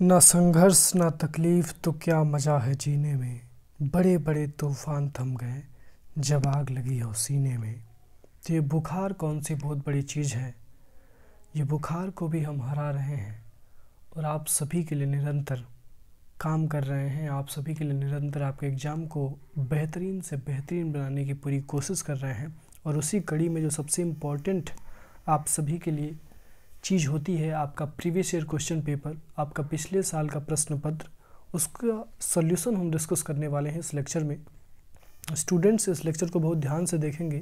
ना संघर्ष ना तकलीफ तो क्या मज़ा है जीने में बड़े बड़े तूफान थम गए जब आग लगी हो सीने में तो ये बुखार कौन सी बहुत बड़ी चीज़ है ये बुखार को भी हम हरा रहे हैं और आप सभी के लिए निरंतर काम कर रहे हैं आप सभी के लिए निरंतर आपके एग्ज़ाम को बेहतरीन से बेहतरीन बनाने की पूरी कोशिश कर रहे हैं और उसी कड़ी में जो सबसे इम्पोर्टेंट आप सभी के लिए चीज़ होती है आपका प्रीवियस ईयर क्वेश्चन पेपर आपका पिछले साल का प्रश्न पत्र उसका सोल्यूशन हम डिस्कस करने वाले हैं इस लेक्चर में स्टूडेंट्स इस लेक्चर को बहुत ध्यान से देखेंगे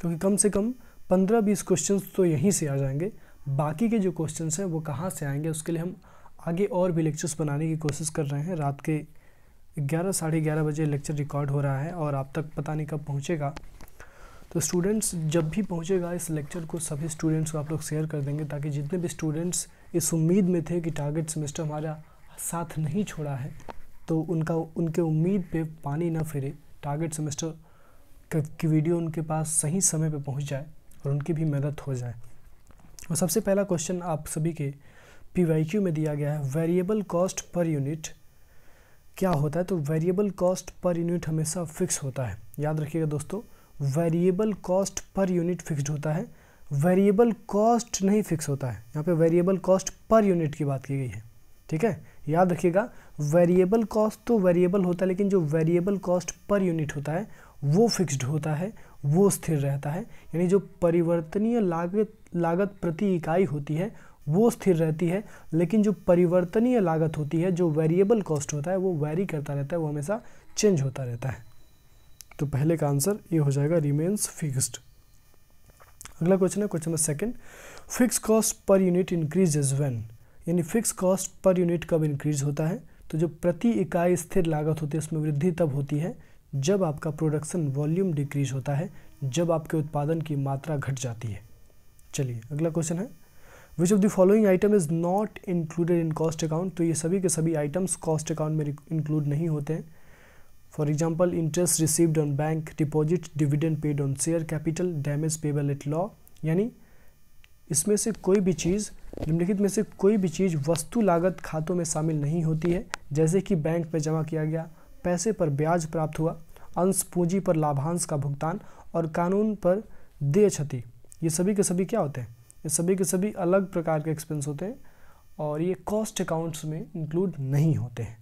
क्योंकि कम से कम पंद्रह बीस क्वेश्चन तो यहीं से आ जाएंगे बाकी के जो क्वेश्चन हैं वो कहाँ से आएंगे उसके लिए हम आगे और भी लेक्चर्स बनाने की कोशिश कर रहे हैं रात के ग्यारह साढ़े ग्यारह बजे लेक्चर रिकॉर्ड हो रहा है और आप तक पता नहीं कब पहुँचेगा तो स्टूडेंट्स जब भी पहुँचेगा इस लेक्चर को सभी स्टूडेंट्स को आप लोग शेयर कर देंगे ताकि जितने भी स्टूडेंट्स इस उम्मीद में थे कि टारगेट सेमेस्टर हमारा साथ नहीं छोड़ा है तो उनका उनके उम्मीद पे पानी ना फिरे टारगेट सेमेस्टर की वीडियो उनके पास सही समय पे पहुंच जाए और उनकी भी मदद हो जाए और सबसे पहला क्वेश्चन आप सभी के पी में दिया गया है वेरिएबल कॉस्ट पर यूनिट क्या होता है तो वेरिएबल कॉस्ट पर यूनिट हमेशा फिक्स होता है याद रखिएगा दोस्तों variable cost per unit fixed होता है वेरिएबल कॉस्ट नहीं फिक्स होता है यहाँ पे वेरिएबल कॉस्ट पर यूनिट की बात की गई है ठीक है याद रखिएगा वेरिएबल कॉस्ट तो वेरिएबल होता है लेकिन जो वेरिएबल कॉस्ट पर यूनिट होता है वो फिक्स्ड होता है वो स्थिर रहता है यानी जो परिवर्तनीय लागत लागत प्रति इकाई होती है वो स्थिर रहती है लेकिन जो परिवर्तनीय लागत होती है जो वेरिएबल कॉस्ट होता है वो वेरी करता रहता है वो हमेशा चेंज होता रहता है तो पहले का आंसर ये हो जाएगा रिमेन्स फिक्स्ड अगला क्वेश्चन है question number second fix cost per unit is when यानी फिक्स कॉस्ट पर यूनिट कब इंक्रीज होता है तो जो प्रति इकाई स्थिर लागत होती है उसमें वृद्धि तब होती है जब आपका प्रोडक्शन वॉल्यूम डिक्रीज होता है जब आपके उत्पादन की मात्रा घट जाती है चलिए अगला क्वेश्चन है which of the following item is not included in cost account तो ये सभी के सभी आइटम्स कॉस्ट अकाउंट में इंक्लूड नहीं होते हैं For example, interest received on bank deposit, dividend paid on share capital, damage payable at law यानी इसमें से कोई भी चीज़ निम्नलिखित में से कोई भी चीज़ वस्तु लागत खातों में शामिल नहीं होती है जैसे कि बैंक में जमा किया गया पैसे पर ब्याज प्राप्त हुआ अंश पूंजी पर लाभांश का भुगतान और कानून पर देय क्षति ये सभी के सभी क्या होते हैं ये सभी के सभी अलग प्रकार के एक्सपेंस होते हैं और ये कॉस्ट अकाउंट्स में इंक्लूड नहीं होते हैं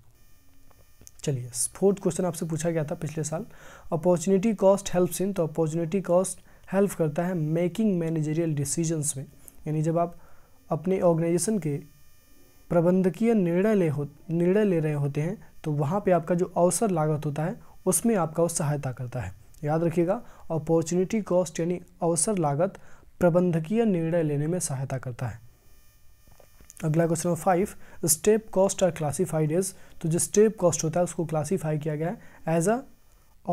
चलिए फोर्थ क्वेश्चन आपसे पूछा गया था पिछले साल अपॉर्चुनिटी कॉस्ट हेल्प्स इन तो अपॉर्चुनिटी कॉस्ट हेल्प करता है मेकिंग मैनेजरियल डिसीजंस में यानी जब आप अपने ऑर्गेनाइजेशन के प्रबंधकीय निर्णय ले हो निर्णय ले रहे होते हैं तो वहाँ पे आपका जो अवसर लागत होता है उसमें आपका वो सहायता करता है याद रखिएगा अपॉर्चुनिटी कॉस्ट यानी अवसर लागत प्रबंधकीय निर्णय लेने में सहायता करता है अगला question number five step cost are classified as तो जो स्टेप कॉस्ट होता है उसको क्लासीफाई किया गया है as a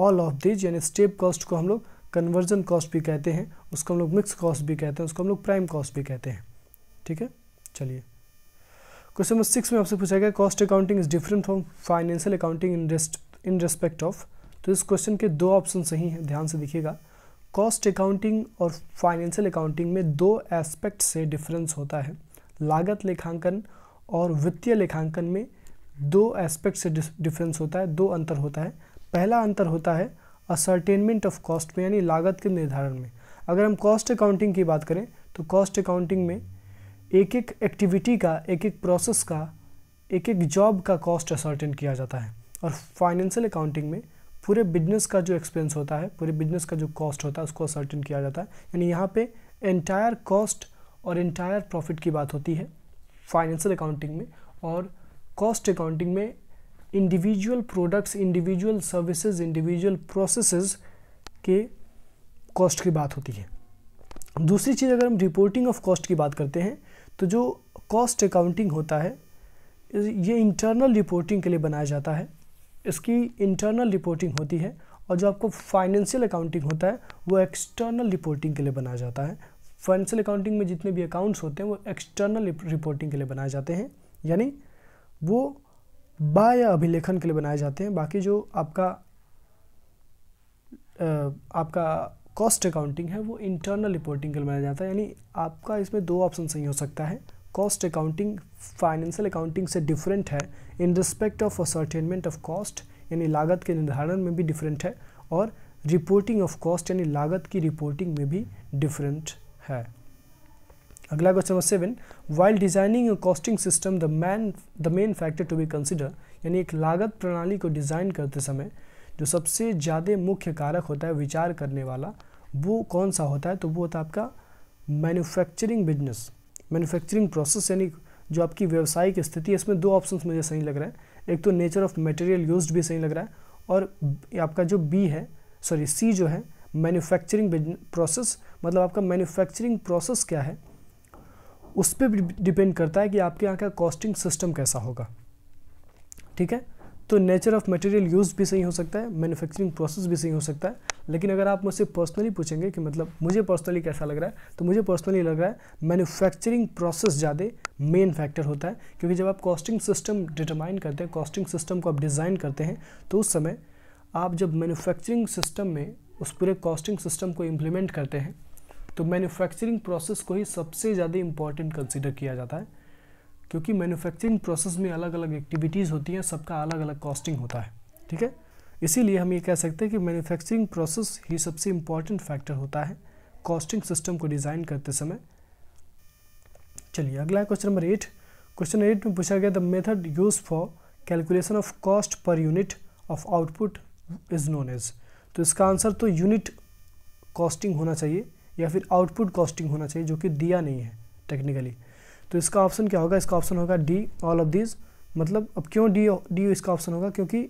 all of these यानी स्टेप कॉस्ट को हम लोग कन्वर्जन कॉस्ट भी कहते हैं उसको हम लोग मिक्स कॉस्ट भी कहते हैं उसको हम लोग प्राइम कॉस्ट भी कहते हैं ठीक है चलिए क्वेश्चन नंबर सिक्स में आपसे पूछा गया cost accounting is different from financial accounting in rest in respect of तो इस क्वेश्चन के दो ऑप्शन सही हैं ध्यान से देखिएगा कॉस्ट अकाउंटिंग और फाइनेंशियल अकाउंटिंग में दो एस्पेक्ट से डिफरेंस होता है लागत लेखांकन और वित्तीय लेखांकन में दो एस्पेक्ट से डिफरेंस होता है दो अंतर होता है पहला अंतर होता है असर्टेनमेंट ऑफ कॉस्ट में यानी लागत के निर्धारण में अगर हम कॉस्ट अकाउंटिंग की बात करें तो कॉस्ट अकाउंटिंग में एक एक एक्टिविटी का एक एक प्रोसेस का एक एक जॉब का कॉस्ट असर्टेन किया जाता है और फाइनेंशियल अकाउंटिंग में पूरे बिजनेस का जो एक्सपेंस होता है पूरे बिजनेस का जो कॉस्ट होता है उसको असर्टेन किया जाता है यानी यहाँ पे एंटायर कॉस्ट और इंटायर प्रॉफिट की बात होती है फाइनेंशियल अकाउंटिंग में और कॉस्ट अकाउंटिंग में individual products individual services individual processes के कॉस्ट की बात होती है दूसरी चीज़ अगर हम रिपोर्टिंग ऑफ कॉस्ट की बात करते हैं तो जो कॉस्ट अकाउंटिंग होता है ये इंटरनल रिपोर्टिंग के लिए बनाया जाता है इसकी इंटरनल रिपोर्टिंग होती है और जो आपको फाइनेंशियल अकाउंटिंग होता है वो एक्सटर्नल रिपोर्टिंग के लिए बनाया जाता है फाइनेंशियल अकाउंटिंग में जितने भी अकाउंट्स होते हैं वो एक्सटर्नल रिपोर्टिंग के लिए बनाए जाते हैं यानी वो बा अभिलेखन के लिए बनाए जाते हैं बाकी जो आपका आपका कॉस्ट अकाउंटिंग है वो इंटरनल रिपोर्टिंग के लिए बनाया जाता है यानी आपका इसमें दो ऑप्शन सही हो सकता है कॉस्ट अकाउंटिंग फाइनेंशियल अकाउंटिंग से डिफरेंट है in respect of ascertainment of cost यानी लागत के निर्धारण में भी डिफरेंट है और रिपोर्टिंग ऑफ कॉस्ट यानी लागत की रिपोर्टिंग में भी डिफरेंट है अगला question number seven while designing costing system the man the main factor to be consider यानी एक लागत प्रणाली को डिज़ाइन करते समय जो सबसे ज़्यादा मुख्य कारक होता है विचार करने वाला वो कौन सा होता है तो वो होता है आपका मैन्युफैक्चरिंग बिजनेस मैन्युफैक्चरिंग प्रोसेस यानी जो आपकी व्यवसायिक स्थिति है इसमें दो ऑप्शंस मुझे सही लग रहा है एक तो नेचर ऑफ मटेरियल यूज भी सही लग रहा है और आपका जो बी है सॉरी सी जो है मैन्युफैक्चरिंग प्रोसेस मतलब आपका मैन्युफैक्चरिंग प्रोसेस क्या है उस पर भी डिपेंड करता है कि आपके यहाँ का कॉस्टिंग सिस्टम कैसा होगा ठीक है तो नेचर ऑफ मटेरियल यूज भी सही हो सकता है मैन्युफैक्चरिंग प्रोसेस भी सही हो सकता है लेकिन अगर आप मुझसे पर्सनली पूछेंगे कि मतलब मुझे पर्सनली कैसा लग रहा है तो मुझे पर्सनली लग रहा है मैन्युफैक्चरिंग प्रोसेस ज़्यादा मेन फैक्टर होता है क्योंकि जब आप कॉस्टिंग सिस्टम डिटरमाइन करते हैं कॉस्टिंग सिस्टम को आप डिज़ाइन करते हैं तो उस समय आप जब मैन्युफैक्चरिंग सिस्टम में उस पूरे कॉस्टिंग सिस्टम को इम्प्लीमेंट करते हैं तो मैन्युफैक्चरिंग प्रोसेस को ही सबसे ज़्यादा इम्पॉर्टेंट कंसिडर किया जाता है क्योंकि मैन्युफैक्चरिंग प्रोसेस में अलग अलग एक्टिविटीज़ होती हैं सबका अलग अलग कॉस्टिंग होता है ठीक है इसीलिए हम ये कह सकते हैं कि मैन्युफैक्चरिंग प्रोसेस ही सबसे इम्पॉर्टेंट फैक्टर होता है कॉस्टिंग सिस्टम को डिज़ाइन करते समय चलिए अगला question number eight question eight में पूछा गया the method use for calculation of cost per unit of output is known as तो इसका आंसर तो यूनिट कॉस्टिंग होना चाहिए या फिर आउटपुट कॉस्टिंग होना चाहिए जो कि दिया नहीं है टेक्निकली तो इसका ऑप्शन क्या होगा इसका ऑप्शन होगा डी ऑल ऑफ दिस मतलब अब क्यों डी डी इसका ऑप्शन होगा क्योंकि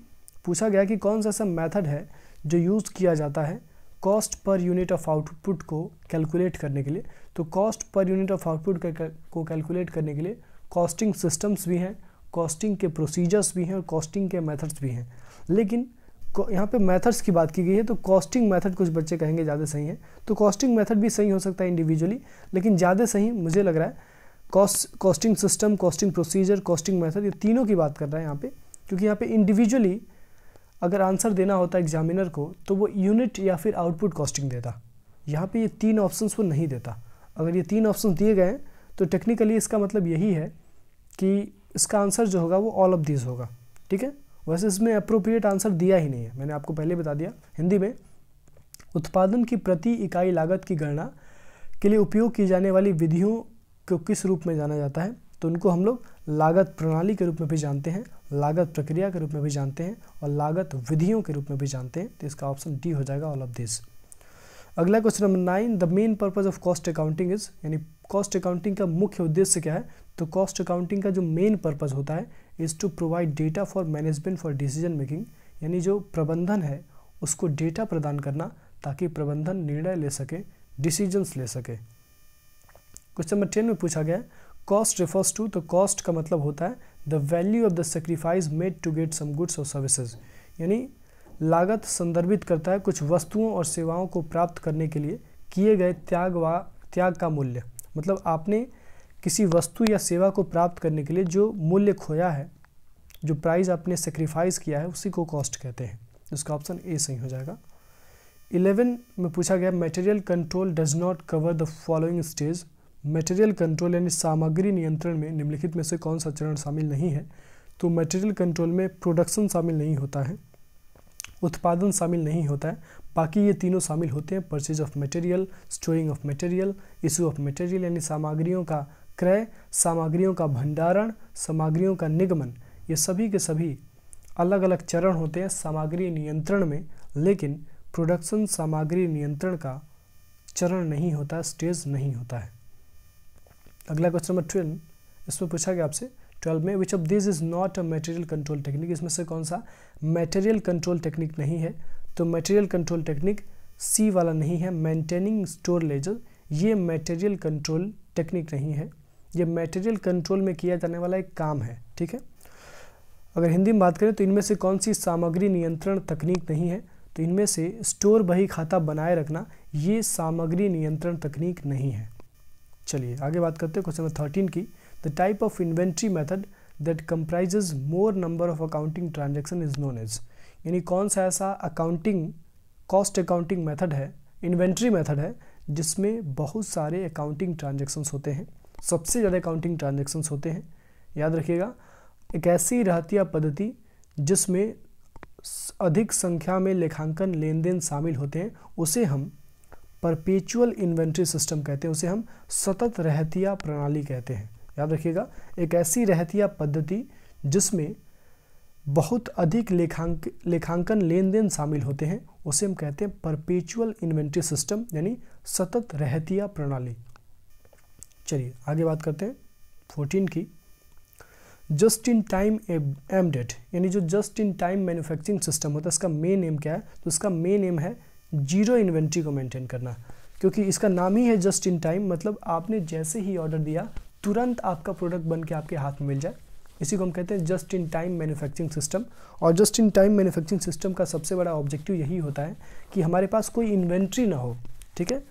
पूछा गया कि कौन सा ऐसा मेथड है जो यूज़ किया जाता है cost per unit of output को कैलकुलेट करने के लिए तो cost per unit of output को कैलकुलेट करने के लिए कॉस्टिंग सिस्टम्स भी हैं कॉस्टिंग के प्रोसीजर्स भी हैं और कॉस्टिंग के मेथड्स भी हैं लेकिन यहाँ पे मेथड्स की बात की गई है तो कॉस्टिंग मेथड कुछ बच्चे कहेंगे ज़्यादा सही है तो कॉस्टिंग मेथड भी सही हो सकता है इंडिविजुअली लेकिन ज़्यादा सही मुझे लग रहा है cost costing system costing procedure costing method ये तीनों की बात कर रहा है यहाँ पे क्योंकि यहाँ पे इंडिविजुअली अगर आंसर देना होता एग्जामिनर को तो वो यूनिट या फिर आउटपुट कॉस्टिंग देता यहाँ पर ये तीन ऑप्शन वो नहीं देता अगर ये तीन ऑप्शन दिए गए तो टेक्निकली इसका मतलब यही है कि इसका आंसर जो होगा वो ऑल ऑफ दिस होगा ठीक है वैसे इसमें अप्रोप्रिएट आंसर दिया ही नहीं है मैंने आपको पहले बता दिया हिंदी में उत्पादन की प्रति इकाई लागत की गणना के लिए उपयोग की जाने वाली विधियों को किस रूप में जाना जाता है तो उनको हम लोग लागत प्रणाली के रूप में भी जानते हैं लागत प्रक्रिया के रूप में भी जानते हैं और लागत विधियों के रूप में भी जानते हैं तो इसका ऑप्शन डी हो जाएगा ऑल ऑफ दिस अगला question number nine the main purpose of cost accounting is यानी कॉस्ट अकाउंटिंग का मुख्य उद्देश्य क्या है तो कॉस्ट अकाउंटिंग का जो मेन पर्पज़ होता है is to provide data for management for decision making यानी जो प्रबंधन है उसको डेटा प्रदान करना ताकि प्रबंधन निर्णय ले सके डिसीजंस ले सके क्वेश्चन नंबर टेन में पूछा गया है कॉस्ट रिफर्स टू तो कॉस्ट का मतलब होता है the value of the sacrifice made to get some goods और सर्विसेज यानी लागत संदर्भित करता है कुछ वस्तुओं और सेवाओं को प्राप्त करने के लिए किए गए त्याग व त्याग का मूल्य मतलब आपने किसी वस्तु या सेवा को प्राप्त करने के लिए जो मूल्य खोया है जो प्राइस आपने सेक्रीफाइस किया है उसी को कॉस्ट कहते हैं इसका ऑप्शन ए सही हो जाएगा इलेवन में पूछा गया material control does not cover the following stage material control यानी सामग्री नियंत्रण में निम्नलिखित में से कौन सा चरण शामिल नहीं है तो मटेरियल कंट्रोल में प्रोडक्शन शामिल नहीं होता है उत्पादन शामिल नहीं होता है बाकी ये तीनों शामिल होते हैं purchase of material storing of material issue of material यानी सामग्रियों का क्रय सामग्रियों का भंडारण सामग्रियों का निगमन ये सभी के सभी अलग अलग चरण होते हैं सामग्री नियंत्रण में लेकिन प्रोडक्शन सामग्री नियंत्रण का चरण नहीं होता स्टेज नहीं होता है अगला क्वेश्चन नंबर ट्वेल्व इसमें पूछा गया आपसे ट्वेल्व में which of this is not a material control technique इसमें से कौन सा मेटेरियल कंट्रोल टेक्निक नहीं है तो मेटेरियल कंट्रोल टेक्निक सी वाला नहीं है मेंटेनिंग स्टोर लेजर ये मेटेरियल कंट्रोल टेक्निक नहीं है ये मेटेरियल कंट्रोल में किया जाने वाला एक काम है ठीक है अगर हिंदी में बात करें तो इनमें से कौन सी सामग्री नियंत्रण तकनीक नहीं है तो इनमें से स्टोर बही खाता बनाए रखना ये सामग्री नियंत्रण तकनीक नहीं है चलिए आगे बात करते हैं क्वेश्चन नंबर थर्टीन की the type of inventory method that comprises more number of accounting transaction is known as यानी कौन सा ऐसा अकाउंटिंग कॉस्ट अकाउंटिंग मेथड है इन्वेंट्री मेथड है जिसमें बहुत सारे अकाउंटिंग ट्रांजेक्शन्स होते हैं सबसे ज़्यादा अकाउंटिंग ट्रांजेक्शन्स होते हैं याद रखिएगा एक ऐसी रहतिया पद्धति जिसमें अधिक संख्या में लेखांकन लेन देन शामिल होते हैं उसे हम परपेचुअल इन्वेंट्री सिस्टम कहते हैं उसे हम सतत रहतिया प्रणाली कहते हैं याद रखिएगा एक ऐसी रहतिया पद्धति जिसमें बहुत अधिक लेखांक लेखांकन लेन देन शामिल होते हैं उसे हम कहते हैं परपेचुअल इन्वेंट्री सिस्टम यानी सतत रहतिया प्रणाली चलिए आगे बात करते हैं फोर्टीन की just in time aimed at यानी जो just in time manufacturing system होता है इसका मेन एम क्या है तो इसका मेन एम है जीरो इन्वेंट्री को मेंटेन करना क्योंकि इसका नाम ही है जस्ट इन टाइम मतलब आपने जैसे ही ऑर्डर दिया तुरंत आपका प्रोडक्ट बन के आपके हाथ में मिल जाए इसी को हम कहते हैं just in time manufacturing system और just in time manufacturing system का सबसे बड़ा ऑब्जेक्टिव यही होता है कि हमारे पास कोई इन्वेंट्री ना हो ठीक है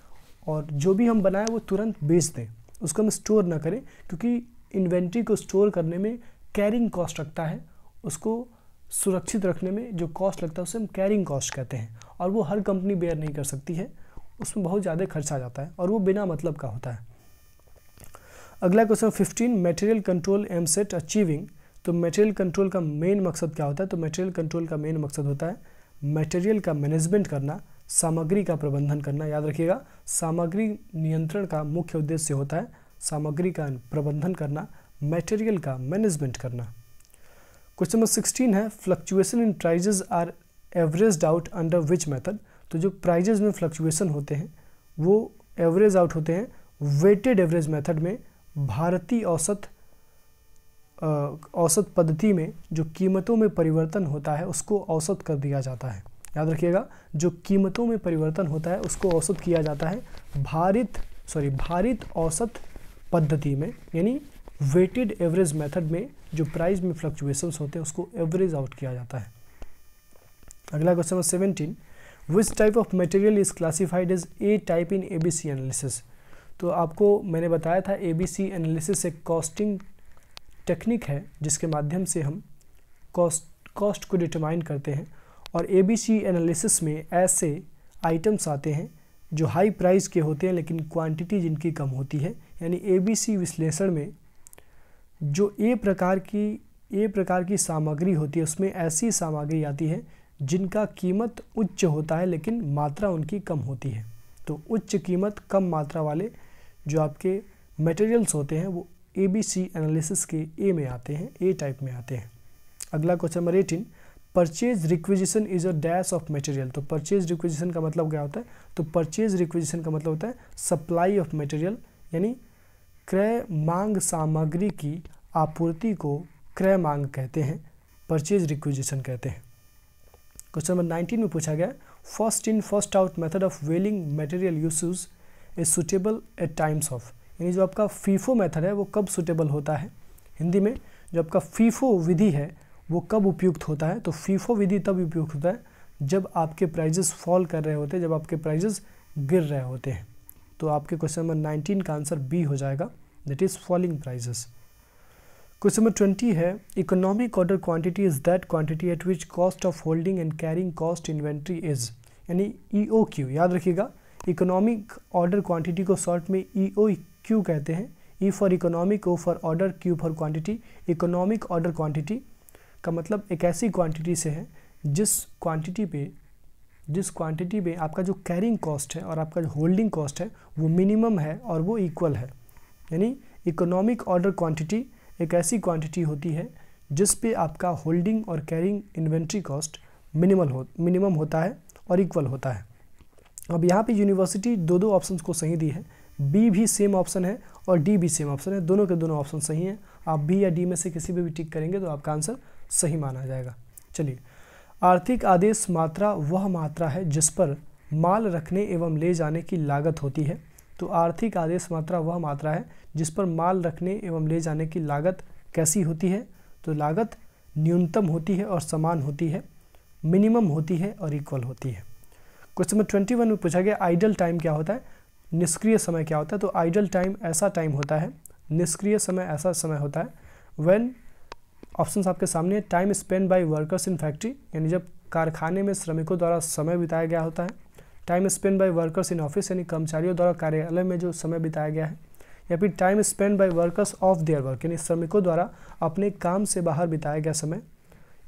और जो भी हम बनाए वो तुरंत बेच दें उसको हम स्टोर ना करें क्योंकि इन्वेंट्री को स्टोर करने में कैरिंग कॉस्ट लगता है उसको सुरक्षित रखने में जो कॉस्ट लगता है उसे हम कैरिंग कॉस्ट कहते हैं और वो हर कंपनी बेयर नहीं कर सकती है उसमें बहुत ज़्यादा खर्चा आ जाता है और वो बिना मतलब का होता है अगला question fifteen material control aims at achieving तो मटेरियल कंट्रोल का मेन मकसद क्या होता है तो मटेरियल कंट्रोल का मेन मकसद होता है मटेरियल का मैनेजमेंट करना सामग्री का प्रबंधन करना याद रखिएगा सामग्री नियंत्रण का मुख्य उद्देश्य होता है सामग्री का प्रबंधन करना मटेरियल का मैनेजमेंट करना क्वेश्चन नंबर सिक्सटीन है fluctuation in prices are average out under which method तो जो प्राइजेज में फ्लक्चुएशन होते हैं वो एवरेज आउट होते हैं वेटेड एवरेज मेथड में भारतीय औसत औसत पद्धति में जो कीमतों में परिवर्तन होता है उसको औसत कर दिया जाता है याद रखिएगा जो कीमतों में परिवर्तन होता है उसको औसत किया जाता है भारित सॉरी भारित औसत पद्धति में यानी वेटेड एवरेज मेथड में जो प्राइस में फ्लक्चुएशंस होते हैं उसको एवरेज आउट किया जाता है अगला question number seventeen which type of material is classified is A type in A B C analysis तो आपको मैंने बताया था ए बी सी एनालिसिस एक कॉस्टिंग टेक्निक है जिसके माध्यम से हम कॉस्ट कॉस्ट को डिटरमाइन करते हैं और ए बी सी एनालिसिस में ऐसे आइटम्स आते हैं जो हाई प्राइस के होते हैं लेकिन क्वांटिटी जिनकी कम होती है यानी ए बी सी विश्लेषण में जो ए प्रकार की ए प्रकार की सामग्री होती है उसमें ऐसी सामग्री आती है जिनका कीमत उच्च होता है लेकिन मात्रा उनकी कम होती है तो उच्च कीमत कम मात्रा वाले जो आपके मटेरियल्स होते हैं वो ए बी सी एनालिसिस के ए में आते हैं ए टाइप में आते हैं अगला question number eighteen purchase requisition is a dash of material तो परचेज रिक्विजिशन का मतलब क्या होता है तो परचेज रिक्विजिशन का मतलब होता है सप्लाई ऑफ मटेरियल यानी क्रय मांग सामग्री की आपूर्ति को क्रय मांग कहते हैं परचेज रिक्विजिशन कहते हैं क्वेश्चन नंबर नाइनटीन में पूछा गया first in first out method of valuing material usage is suitable at times of यानी जो आपका फीफो मेथड है वो कब सुटेबल होता है हिंदी में जो आपका फीफो विधि है वो कब उपयुक्त होता है तो फीफो विधि तब उपयुक्त होता है जब आपके प्राइजेस फॉल कर रहे होते हैं जब आपके प्राइजेस गिर रहे होते हैं तो आपके क्वेश्चन नंबर नाइनटीन का आंसर बी हो जाएगा that is falling prices question number twenty है economic order quantity is that quantity at which cost of holding and carrying cost inventory is यानी ई ओ क्यू याद रखिएगा economic order quantity को short में E O Q कहते हैं E for economic O for order Q for quantity economic order quantity का मतलब एक ऐसी क्वांटिटी से है जिस क्वांटिटी पे जिस क्वांटिटी पे आपका जो कैरिंग कॉस्ट है और आपका जो होल्डिंग कॉस्ट है वो मिनिमम है और वो इक्वल है यानी इकोनॉमिक ऑर्डर क्वांटिटी एक ऐसी क्वांटिटी होती है जिस पे आपका होल्डिंग और कैरिंग इन्वेंट्री कॉस्ट मिनिमल हो मिनिमम होता है और इक्वल होता है अब यहाँ पे यूनिवर्सिटी दो दो ऑप्शन को सही दी है बी भी सेम ऑप्शन है और डी भी सेम ऑप्शन है दोनों के दोनों ऑप्शन सही हैं आप बी या डी में से किसी भी टिक करेंगे तो आपका आंसर सही माना जाएगा चलिए आर्थिक आदेश मात्रा वह मात्रा है जिस पर माल रखने एवं ले जाने की लागत होती है तो आर्थिक आदेश मात्रा वह मात्रा है जिस पर माल रखने एवं ले जाने की लागत कैसी होती है तो लागत न्यूनतम होती है और समान होती है मिनिमम होती है और इक्वल होती है क्वेश्चन नंबर ट्वेंटी वन में पूछा गया आइडल टाइम क्या होता है निष्क्रिय समय क्या होता है तो आइडल टाइम ऐसा टाइम होता है निष्क्रिय समय ऐसा समय होता है व्हेन ऑप्शन आपके सामने time spend by workers in factory यानी जब कारखाने में श्रमिकों द्वारा समय बिताया गया होता है time spend by workers in office यानी कर्मचारियों द्वारा कार्यालय में जो समय बिताया गया है या फिर time spend by workers of their work यानी श्रमिकों द्वारा अपने काम से बाहर बिताया गया समय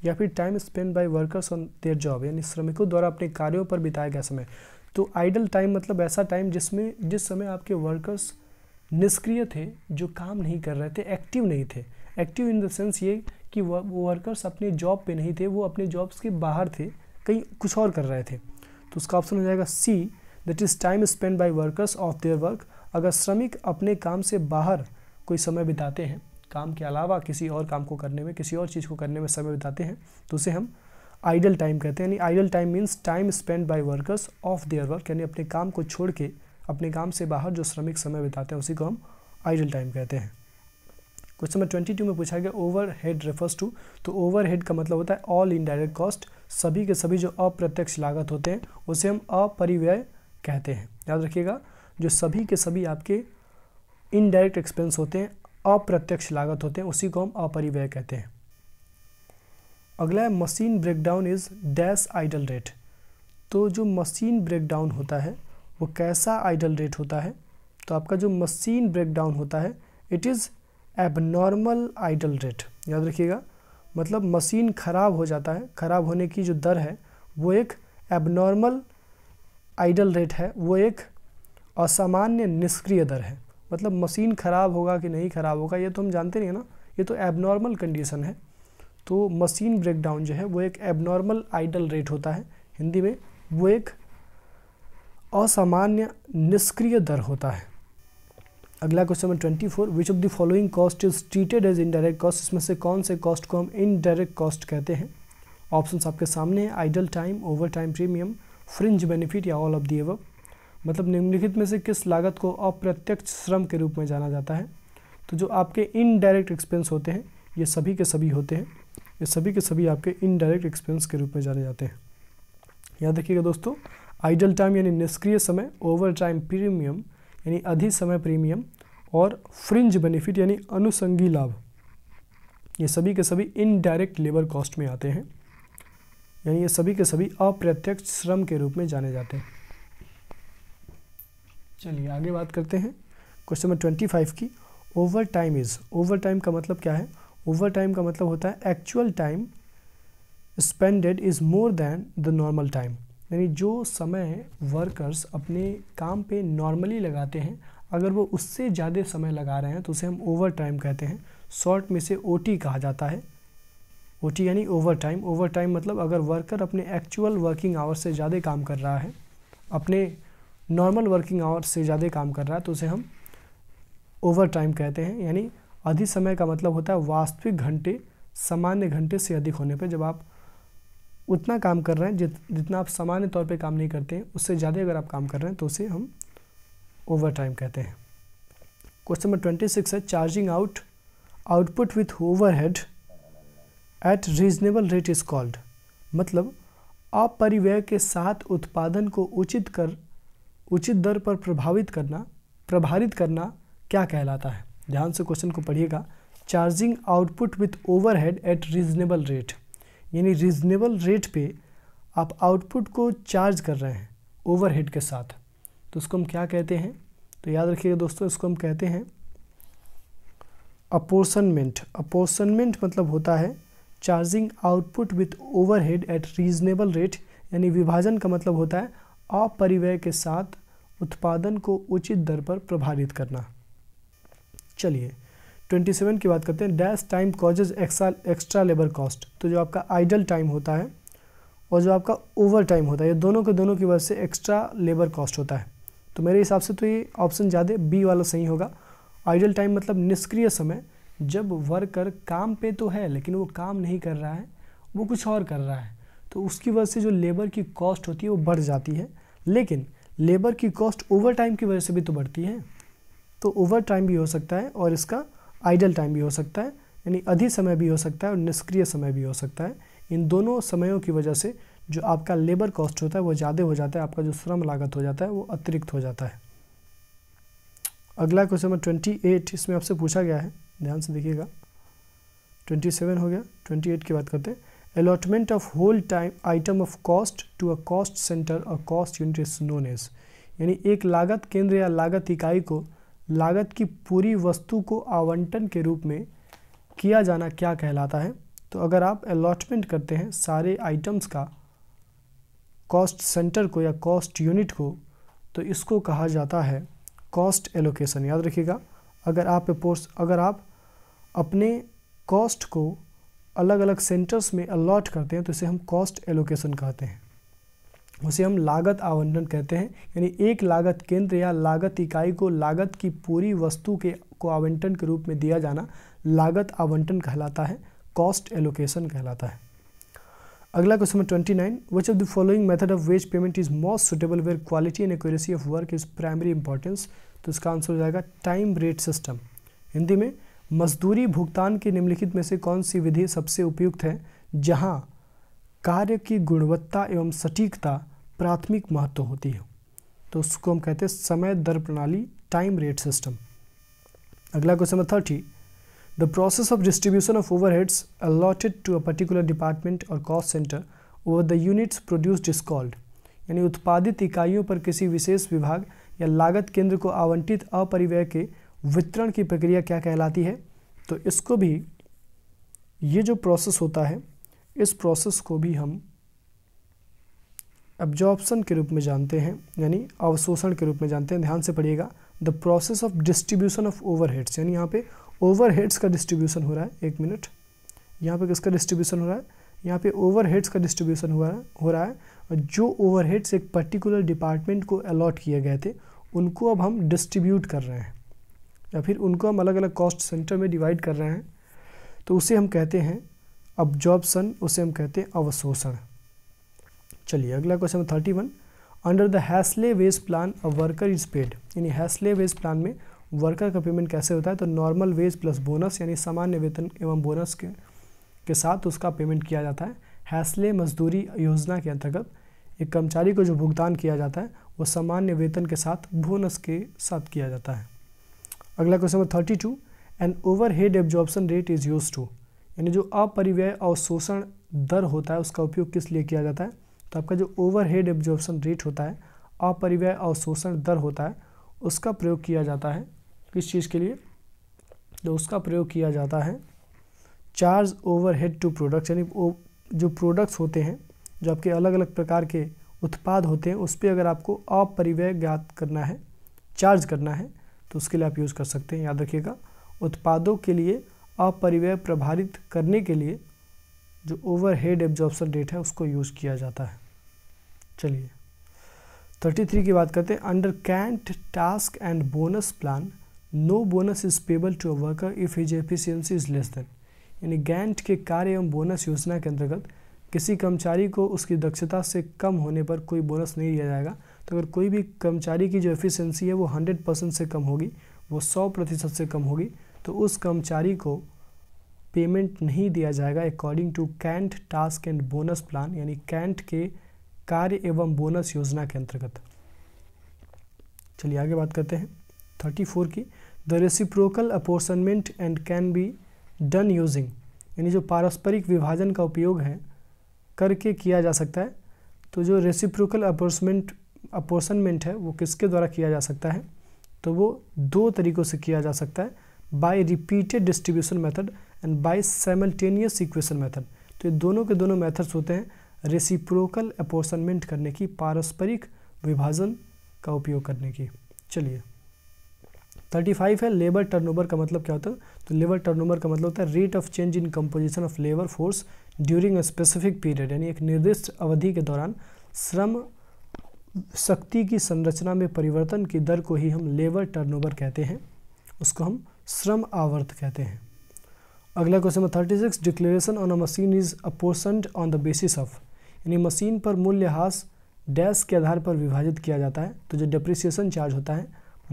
या फिर time spend by workers on their job यानी श्रमिकों द्वारा अपने कार्यों पर बिताया गया समय तो आइडल टाइम मतलब ऐसा टाइम जिसमें जिस समय आपके वर्कर्स निष्क्रिय थे जो काम नहीं कर रहे थे एक्टिव नहीं थे एक्टिव इन द सेंस ये कि वो वर्कर्स अपने जॉब पे नहीं थे वो अपने जॉब्स के बाहर थे कहीं कुछ और कर रहे थे तो उसका ऑप्शन हो जाएगा C that is time spend by workers of their work अगर श्रमिक अपने काम से बाहर कोई समय बिताते हैं काम के अलावा किसी और काम को करने में किसी और चीज़ को करने में समय बिताते हैं तो उसे हम आइडल टाइम कहते हैं यानी idle time means time spend by workers of their work यानी अपने काम को छोड़ के अपने काम से बाहर जो श्रमिक समय बिताते हैं उसी को हम आइडल टाइम कहते हैं क्वेश्चन नंबर ट्वेंटी टू में पूछा गया ओवर हेड रेफर्स टू तो ओवर हेड का मतलब होता है ऑल इनडायरेक्ट कॉस्ट सभी के सभी जो अप्रत्यक्ष लागत होते हैं उसे हम अपरिव्यय कहते हैं याद रखिएगा जो सभी के सभी आपके इनडायरेक्ट एक्सपेंस होते हैं अप्रत्यक्ष लागत होते हैं उसी को हम अपरिव्यय कहते हैं अगला है machine breakdown is dash idle rate तो जो मशीन ब्रेकडाउन होता है वो कैसा आइडल रेट होता है तो आपका जो मशीन ब्रेकडाउन होता है it is abnormal idle rate याद रखिएगा मतलब मशीन खराब हो जाता है खराब होने की जो दर है वो एक एबनॉर्मल आइडल रेट है वो एक असामान्य निष्क्रिय दर है मतलब मशीन खराब होगा कि नहीं खराब होगा ये तो हम जानते नहीं है ना ये तो एबनॉर्मल कंडीशन है तो मशीन ब्रेकडाउन जो है वो एक एबनॉर्मल आइडल रेट होता है हिंदी में वो एक असामान्य निष्क्रिय दर होता है अगला question number twenty four which of the following cost is treated as indirect cost इसमें से कौन से कॉस्ट को हम इनडायरेक्ट कॉस्ट कहते हैं ऑप्शन आपके सामने हैं idle time overtime premium fringe benefit या ऑल ऑफ दी एवर मतलब निम्नलिखित में से किस लागत को अप्रत्यक्ष श्रम के रूप में जाना जाता है तो जो आपके इनडायरेक्ट एक्सपेंस होते हैं ये सभी के सभी होते हैं ये सभी के सभी आपके इनडायरेक्ट एक्सपेंस के रूप में जाने जाते हैं याद रखिएगा दोस्तों आइडल टाइम यानी निष्क्रिय समय ओवर टाइम प्रीमियम यानी समय प्रीमियम और फ्रिंज बेनिफिट यानी अनुसंगी लाभ ये सभी के सभी इनडायरेक्ट लेबर कॉस्ट में आते हैं यानी ये सभी के सभी अप्रत्यक्ष श्रम के रूप में जाने जाते हैं चलिए आगे बात करते हैं क्वेश्चन नंबर ट्वेंटी फाइव की overtime is overtime का मतलब क्या है ओवर टाइम का मतलब होता है actual time spended is more than the normal time यानी जो समय वर्कर्स अपने काम पे नॉर्मली लगाते हैं अगर वो उससे ज़्यादा समय लगा रहे हैं तो उसे हम ओवर टाइम कहते हैं शॉर्ट में से ओ कहा जाता है ओ यानी ओवर टाइम ओवर टाइम मतलब अगर वर्कर अपने एक्चुअल वर्किंग आवर्स से ज़्यादा काम कर रहा है अपने नॉर्मल वर्किंग आवर्स से ज़्यादा काम कर रहा है तो उसे हम ओवर टाइम कहते हैं यानी अधिक समय का मतलब होता है वास्तविक घंटे सामान्य घंटे से अधिक होने पर जब आप उतना काम कर रहे हैं जित जितना आप सामान्य तौर पे काम नहीं करते हैं उससे ज़्यादा अगर आप काम कर रहे हैं तो उसे हम ओवर टाइम कहते हैं क्वेश्चन नंबर ट्वेंटी सिक्स है charging out output with overhead at reasonable rate is called मतलब अपरिव्यय के साथ उत्पादन को उचित कर उचित दर पर प्रभावित करना प्रभारित करना क्या कहलाता है ध्यान से क्वेश्चन को पढ़िएगा charging output with overhead at reasonable rate यानी रीज़नेबल रेट पे आप आउटपुट को चार्ज कर रहे हैं ओवरहेड के साथ तो उसको हम क्या कहते हैं तो याद रखिएगा दोस्तों इसको हम कहते हैं अपोर्सनमेंट अपोर्सनमेंट मतलब होता है charging output with overhead at reasonable rate यानी विभाजन का मतलब होता है अपरिव्यय के साथ उत्पादन को उचित दर पर प्रभावित करना चलिए ट्वेंटी सेवन की बात करते हैं डैश टाइम कॉजेज एक्सा एक्स्ट्रा लेबर कॉस्ट तो जो आपका आइडल टाइम होता है और जो आपका ओवर टाइम होता है ये दोनों के दोनों की वजह से एक्स्ट्रा लेबर कॉस्ट होता है तो मेरे हिसाब से तो ये ऑप्शन ज़्यादा बी वाला सही होगा आइडल टाइम मतलब निष्क्रिय समय जब वर्कर काम पे तो है लेकिन वो काम नहीं कर रहा है वो कुछ और कर रहा है तो उसकी वजह से जो लेबर की कॉस्ट होती है वो बढ़ जाती है लेकिन लेबर की कॉस्ट ओवर टाइम की वजह से भी तो बढ़ती है तो ओवर टाइम भी हो सकता है और इसका आइडल टाइम भी हो सकता है यानी अधि समय भी हो सकता है और निष्क्रिय समय भी हो सकता है इन दोनों समयों की वजह से जो आपका लेबर कॉस्ट होता है वो ज़्यादा हो जाता है आपका जो श्रम लागत हो जाता है वो अतिरिक्त हो जाता है अगला क्वेश्चन नंबर ट्वेंटी एट इसमें आपसे पूछा गया है ध्यान से देखिएगा ट्वेंटी सेवन हो गया ट्वेंटी एट की बात करते हैं allotment of whole time item of cost to a cost centre a cost unit is known as यानी एक लागत केंद्र या लागत इकाई को लागत की पूरी वस्तु को आवंटन के रूप में किया जाना क्या कहलाता है तो अगर आप अलॉटमेंट करते हैं सारे आइटम्स का कॉस्ट सेंटर को या कॉस्ट यूनिट को तो इसको कहा जाता है कॉस्ट एलोकेशन याद रखिएगा अगर आप पोर्स अगर आप अपने कॉस्ट को अलग अलग सेंटर्स में अलॉट करते हैं तो इसे हम कॉस्ट एलोकेशन कहते हैं उसे हम लागत आवंटन कहते हैं यानी एक लागत केंद्र या लागत इकाई को लागत की पूरी वस्तु के को आवंटन के रूप में दिया जाना लागत आवंटन कहलाता है कॉस्ट एलोकेशन कहलाता है अगला question twenty nine which of the following method of wage payment is most suitable where quality and accuracy of work is primary importance तो इसका आंसर हो जाएगा टाइम रेट सिस्टम हिंदी में मजदूरी भुगतान के निम्नलिखित में से कौन सी विधि सबसे उपयुक्त है जहाँ कार्य की गुणवत्ता एवं सटीकता प्राथमिक महत्व होती है तो उसको हम कहते हैं समय दर प्रणाली टाइम रेट सिस्टम अगला question number thirty the process of distribution of overheads allotted to a particular department और cost centre over the units produce is called यानी उत्पादित इकाइयों पर किसी विशेष विभाग या लागत केंद्र को आवंटित अपरिव्यय के वितरण की प्रक्रिया क्या कहलाती है तो इसको भी ये जो प्रोसेस होता है इस प्रोसेस को भी हम एब्जॉर्बसन के रूप में जानते हैं यानी अवशोषण के रूप में जानते हैं ध्यान से पढ़िएगा the process of distribution of overheads यानी यहाँ पे ओवरहेड्स का डिस्ट्रीब्यूशन हो रहा है एक मिनट यहाँ पे किसका डिस्ट्रीब्यूशन हो रहा है यहाँ पे ओवरहेड्स का डिस्ट्रीब्यूशन हुआ हो रहा है और जो ओवरहेड्स एक पर्टिकुलर डिपार्टमेंट को अलॉट किए गए थे उनको अब हम डिस्ट्रीब्यूट कर रहे हैं या फिर उनको हम अलग अलग कॉस्ट सेंटर में डिवाइड कर रहे हैं तो उसे हम कहते हैं अब्जॉर्बसन उसे हम कहते हैं अवशोषण चलिए अगला question thirty one under the हैस्ले wage plan a worker is paid यानी हैस्ले वेज प्लान में वर्कर का पेमेंट कैसे होता है तो नॉर्मल वेज प्लस बोनस यानी सामान्य वेतन एवं बोनस के के साथ उसका पेमेंट किया जाता है हैस्ले मजदूरी योजना के अंतर्गत एक कर्मचारी को जो भुगतान किया जाता है वो सामान्य वेतन के साथ बोनस के साथ किया जाता है अगला question number thirty two and overhead absorption rate is use to यानी जो अपरिव्यय अवशोषण दर होता है उसका उपयोग किस लिए किया जाता है तो आपका जो ओवरहेड एब्जॉर्बसन रेट होता है अपरिव्यय अवशोषण दर होता है उसका प्रयोग किया जाता है किस चीज़ के लिए तो उसका प्रयोग किया जाता है चार्ज ओवरहेड टू प्रोडक्ट्स यानी जो प्रोडक्ट्स होते हैं जो आपके अलग अलग प्रकार के उत्पाद होते हैं उस पर अगर आपको अपरिव्यय ज्ञात करना है चार्ज करना है तो उसके लिए आप यूज़ कर सकते हैं याद रखिएगा उत्पादों के लिए अपरिव्यय प्रभारित करने के लिए जो ओवर हेड एब्जॉर्प्शन रेट है उसको यूज़ किया जाता है चलिए थर्टी थ्री की बात करते हैं under Gantt task and bonus plan no bonus is payable to a worker if his efficiency is less than यानी गैंट के कार्य एवं बोनस योजना के अंतर्गत किसी कर्मचारी को उसकी दक्षता से कम होने पर कोई बोनस नहीं दिया जाएगा तो अगर कोई भी कर्मचारी की जो एफिशिएंसी है वो हंड्रेड परसेंट से कम होगी वो सौ प्रतिशत से कम होगी तो उस कर्मचारी को पेमेंट नहीं दिया जाएगा according to Gantt task and bonus plan यानी कैंट के कार्य एवं बोनस योजना के अंतर्गत चलिए आगे बात करते हैं थर्टी फोर की the reciprocal apportionment and can be done using यानी जो पारस्परिक विभाजन का उपयोग है करके किया जा सकता है तो जो रेसिप्रोकल अपोर्समेंट अपोर्सनमेंट है वो किसके द्वारा किया जा सकता है तो वो दो तरीक़ों से किया जा सकता है by repeated distribution method and by simultaneous equation method तो ये दोनों के दोनों मैथड्स होते हैं रेसिप्रोकल अपोर्सनमेंट करने की पारस्परिक विभाजन का उपयोग करने की चलिए थर्टी फाइव है लेबर टर्नओवर का मतलब क्या होता है तो लेबर टर्नओवर का मतलब होता है rate of change in composition of labour force during a specific period यानी एक निर्दिष्ट अवधि के दौरान श्रम शक्ति की संरचना में परिवर्तन की दर को ही हम लेबर टर्नओवर कहते हैं उसको हम श्रम आवर्त कहते हैं अगला question number thirty six declaration on a machine is apportioned on the basis of यानी मशीन पर मूल्यह्रास डैश के आधार पर विभाजित किया जाता है तो जो डिप्रिसिएशन चार्ज होता है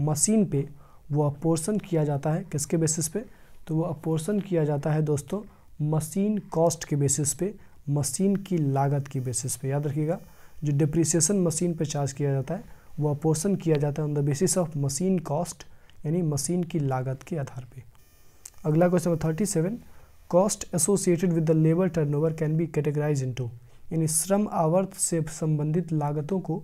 मशीन पे वो अपोर्सन किया जाता है किसके बेसिस पे तो वो अपोर्सन किया जाता है दोस्तों मशीन कॉस्ट के बेसिस पे मशीन की लागत के बेसिस पे याद रखिएगा जो डिप्रिसिएशन मशीन पे चार्ज किया जाता है वो अपोर्सन किया जाता है on the basis of machine cost यानी मशीन की लागत के आधार पे अगला question number thirty seven cost associated with the labour turnover can be categorise into यानी श्रम आवर्त से संबंधित लागतों को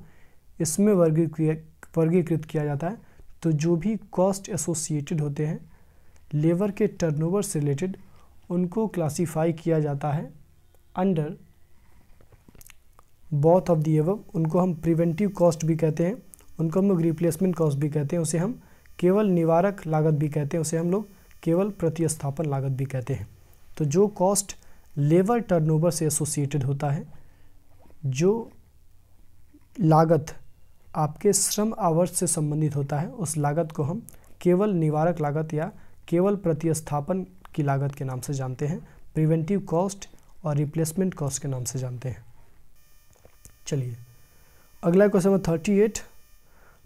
इसमें वर्गीकृत वर्गीकृत किया जाता है तो जो भी कॉस्ट एसोसिएटेड होते हैं लेबर के टर्नओवर से रिलेटेड उनको क्लासीफाई किया जाता है under both of the above उनको हम प्रिवेंटिव कॉस्ट भी कहते हैं उनको हम लोग रिप्लेसमेंट कॉस्ट भी कहते हैं उसे हम केवल निवारक लागत भी कहते हैं उसे हम लोग केवल प्रतिस्थापन लागत भी कहते हैं तो जो कॉस्ट लेबर टर्नओवर से एसोसिएटेड होता है जो लागत आपके श्रम आवर्स से संबंधित होता है उस लागत को हम केवल निवारक लागत या केवल प्रतिस्थापन की लागत के नाम से जानते हैं प्रिवेंटिव कॉस्ट और रिप्लेसमेंट कॉस्ट के नाम से जानते हैं चलिए अगला question number thirty eight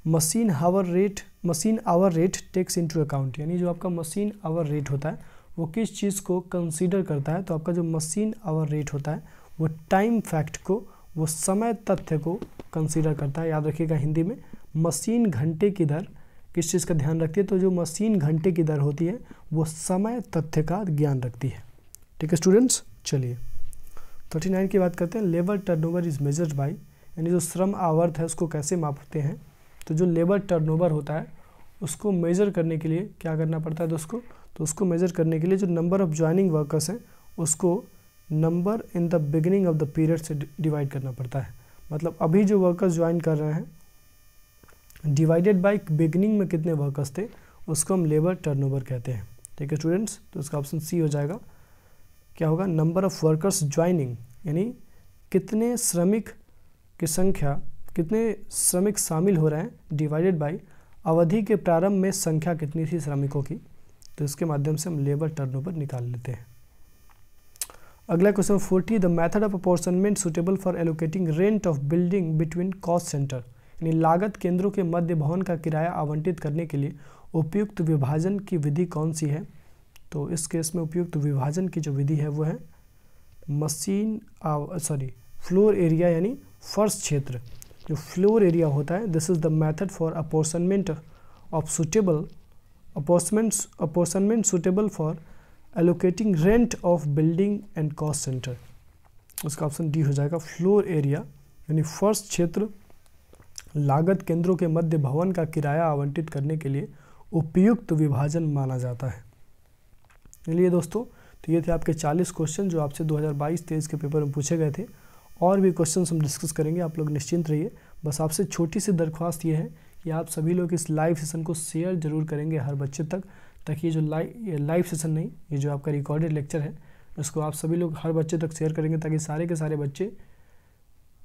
machine hour rate machine hour rate takes into account यानी जो आपका मशीन आवर रेट होता है वो किस चीज़ को कंसीडर करता है तो आपका जो मशीन आवर रेट होता है वो टाइम फैक्ट को वो समय तथ्य को कंसीडर करता है याद रखिएगा हिंदी में मशीन घंटे की दर किस चीज़ का ध्यान रखती है तो जो मशीन घंटे की दर होती है वो समय तथ्य का ज्ञान रखती है ठीक है स्टूडेंट्स चलिए थर्टी नाइन की बात करते हैं labour over is measured by यानी जो श्रम आवर्थ है उसको कैसे मापते हैं तो जो लेबर टर्नओवर होता है उसको मेज़र करने के लिए क्या करना पड़ता है दोस्तों तो उसको मेज़र करने के लिए जो नंबर ऑफ ज्वाइनिंग वर्कर्स हैं उसको number in the beginning of the period से डिवाइड करना पड़ता है मतलब अभी जो वर्कर्स ज्वाइन कर रहे हैं डिवाइडेड बाई बिगनिंग में कितने वर्कर्स थे उसको हम लेबर टर्न कहते हैं ठीक है स्टूडेंट्स तो इसका ऑप्शन सी हो जाएगा क्या होगा नंबर ऑफ वर्कर्स ज्वाइनिंग यानी कितने श्रमिक की संख्या कितने श्रमिक शामिल हो रहे हैं डिवाइडेड बाई अवधि के प्रारंभ में संख्या कितनी थी श्रमिकों की तो इसके माध्यम से हम लेबर टर्नओवर निकाल लेते हैं अगला question forty the method of apportionment suitable for allocating rent of building between cost centre यानी लागत केंद्रों के मध्य भवन का किराया आवंटित करने के लिए उपयुक्त विभाजन की विधि कौन सी है तो इस केस में उपयुक्त विभाजन की जो विधि है वो है मशीन सॉरी फ्लोर एरिया यानी फर्श क्षेत्र जो फ्लोर एरिया होता है this is the method for apportionment of suitable apportionments apportionment suitable for allocating rent of building and cost centre उसका ऑप्शन डी हो जाएगा फ्लोर एरिया यानी फर्स्ट क्षेत्र लागत केंद्रों के मध्य भवन का किराया आवंटित करने के लिए उपयुक्त विभाजन माना जाता है चलिए दोस्तों तो ये थे आपके 40 क्वेश्चन जो आपसे 2022-23 के पेपर में पूछे गए थे और भी क्वेश्चन हम डिस्कस करेंगे आप लोग निश्चिंत रहिए बस आपसे छोटी सी दरख्वास्त ये है कि आप सभी लोग इस लाइव सेशन को शेयर जरूर करेंगे हर बच्चे तक ताकि ये जो लाइव ये लाइव सेशन नहीं ये जो आपका रिकॉर्डेड लेक्चर है उसको आप सभी लोग हर बच्चे तक शेयर करेंगे ताकि सारे के सारे बच्चे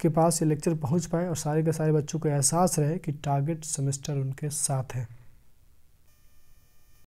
के पास ये लेक्चर पहुंच पाए और सारे के सारे बच्चों को एहसास रहे कि टारगेट सेमेस्टर उनके साथ है